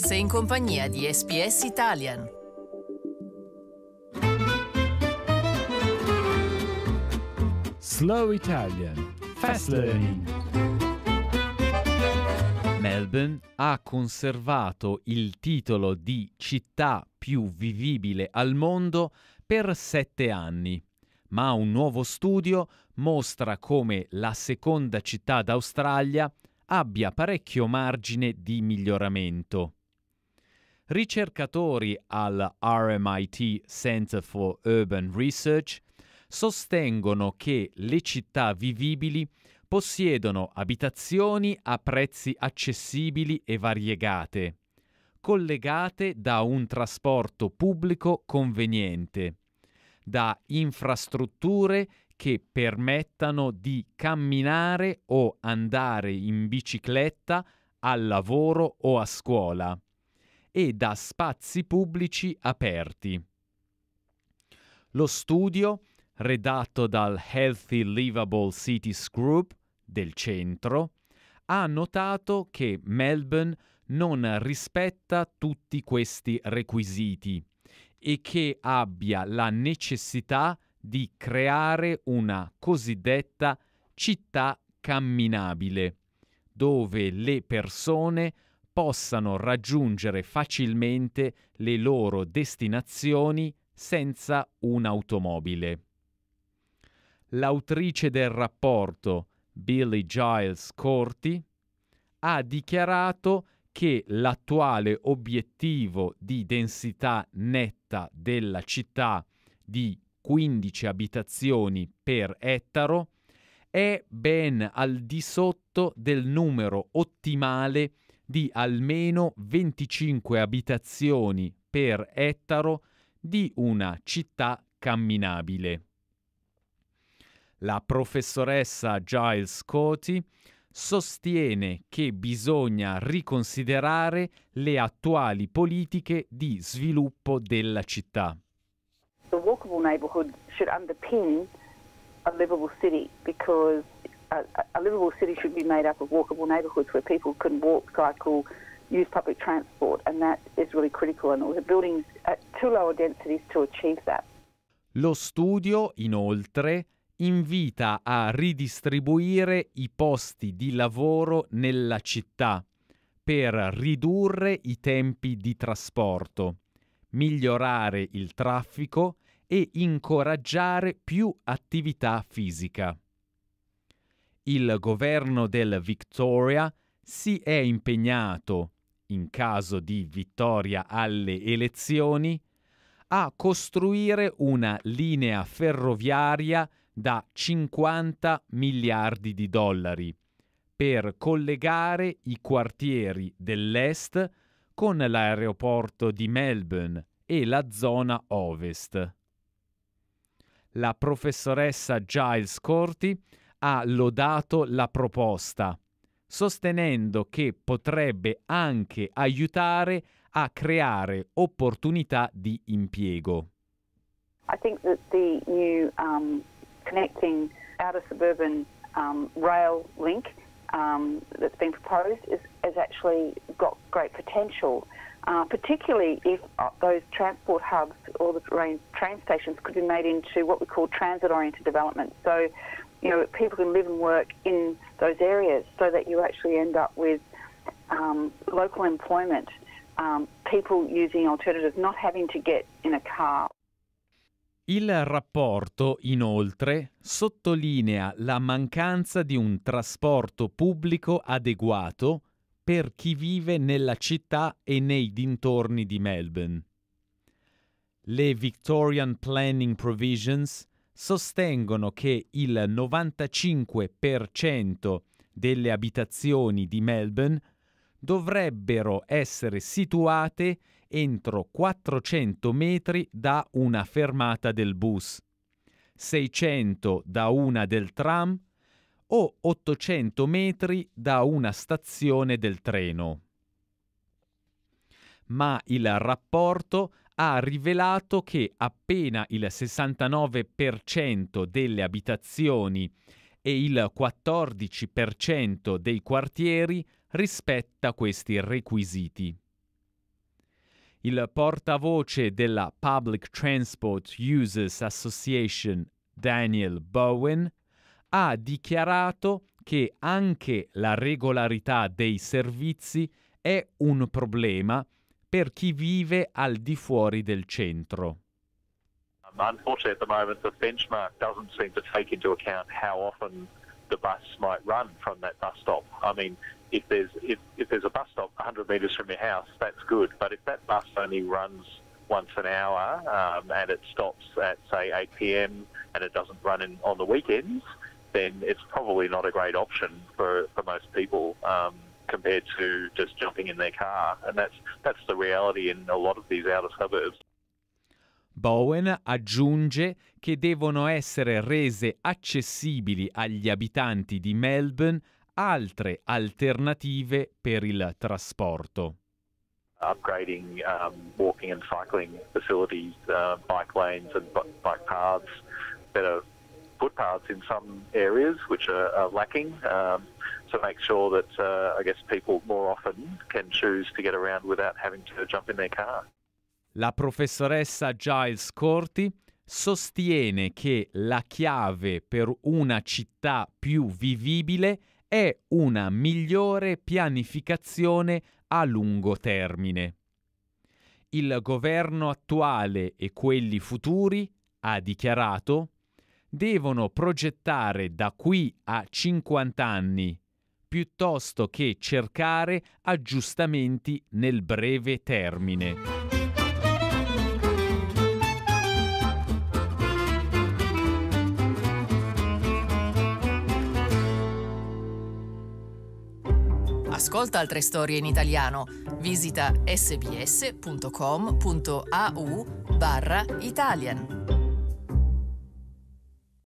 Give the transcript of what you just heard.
Sei in compagnia di SPS Italian. Slow Italian. Fast Learning. Melbourne ha conservato il titolo di città più vivibile al mondo per sette anni, ma un nuovo studio mostra come la seconda città d'Australia abbia parecchio margine di miglioramento ricercatori al RMIT Center for Urban Research sostengono che le città vivibili possiedono abitazioni a prezzi accessibili e variegate, collegate da un trasporto pubblico conveniente, da infrastrutture che permettano di camminare o andare in bicicletta al lavoro o a scuola e da spazi pubblici aperti. Lo studio, redatto dal Healthy Livable Cities Group del centro, ha notato che Melbourne non rispetta tutti questi requisiti e che abbia la necessità di creare una cosiddetta città camminabile, dove le persone possano raggiungere facilmente le loro destinazioni senza un'automobile. L'autrice del rapporto, Billy Giles Corti, ha dichiarato che l'attuale obiettivo di densità netta della città di 15 abitazioni per ettaro è ben al di sotto del numero ottimale di almeno 25 abitazioni per ettaro di una città camminabile. La professoressa Giles Coti sostiene che bisogna riconsiderare le attuali politiche di sviluppo della città. The walkable neighborhood should underpin a livable city because at, a Liverpool city should be made up of walkable neighbourhoods where people can walk, cycle, use public transport, and that is really critical. And the buildings at too lower densities to achieve that. Lo studio, inoltre, invita a ridistribuire i posti di lavoro nella città per ridurre i tempi di trasporto, migliorare il traffico e incoraggiare più attività fisica il governo del Victoria si è impegnato, in caso di vittoria alle elezioni, a costruire una linea ferroviaria da 50 miliardi di dollari per collegare i quartieri dell'est con l'aeroporto di Melbourne e la zona ovest. La professoressa Giles Corti ha lodato la proposta, sostenendo che potrebbe anche aiutare a creare opportunità di impiego. I think that the new um, connecting outer suburban um, rail link um, that's been proposed is, has actually got great potential, uh, particularly if uh, those transport hubs all the train stations could be made into what we call transit oriented development. So, you know, people can live and work in those areas so that you actually end up with um, local employment, um, people using alternatives, not having to get in a car. Il rapporto, inoltre, sottolinea la mancanza di un trasporto pubblico adeguato per chi vive nella città e nei dintorni di Melbourne le Victorian Planning Provisions sostengono che il 95% delle abitazioni di Melbourne dovrebbero essere situate entro 400 metri da una fermata del bus, 600 da una del tram o 800 metri da una stazione del treno. Ma il rapporto ha rivelato che appena il 69% delle abitazioni e il 14% dei quartieri rispetta questi requisiti. Il portavoce della Public Transport Users Association, Daniel Bowen, ha dichiarato che anche la regolarità dei servizi è un problema per chi vive al di fuori del centro. Um, unfortunately, at the moment, the benchmark doesn't seem to take into account how often the bus might run from that bus stop. I mean, if there's if, if there's a bus stop 100 metres from your house, that's good. But if that bus only runs once an hour um, and it stops at say 8 p.m. and it doesn't run in, on the weekends, then it's probably not a great option for, for most people. Um, compared to just jumping in their car. And that's, that's the reality in a lot of these outer suburbs. Bowen aggiunge che devono essere rese accessibili agli abitanti di Melbourne altre alternative per il trasporto. Upgrading um, walking and cycling facilities, uh, bike lanes and bike paths, better footpaths in some areas which are, are lacking. Um, to make sure that uh, I guess people more often can choose to get around without having to jump in their car. La professoressa Giles Corti sostiene che la chiave per una città più vivibile è una migliore pianificazione a lungo termine. Il governo attuale e quelli futuri, ha dichiarato, devono progettare da qui a 50 anni piuttosto che cercare aggiustamenti nel breve termine. Ascolta altre storie in italiano. Visita sbs.com.au barra Italian.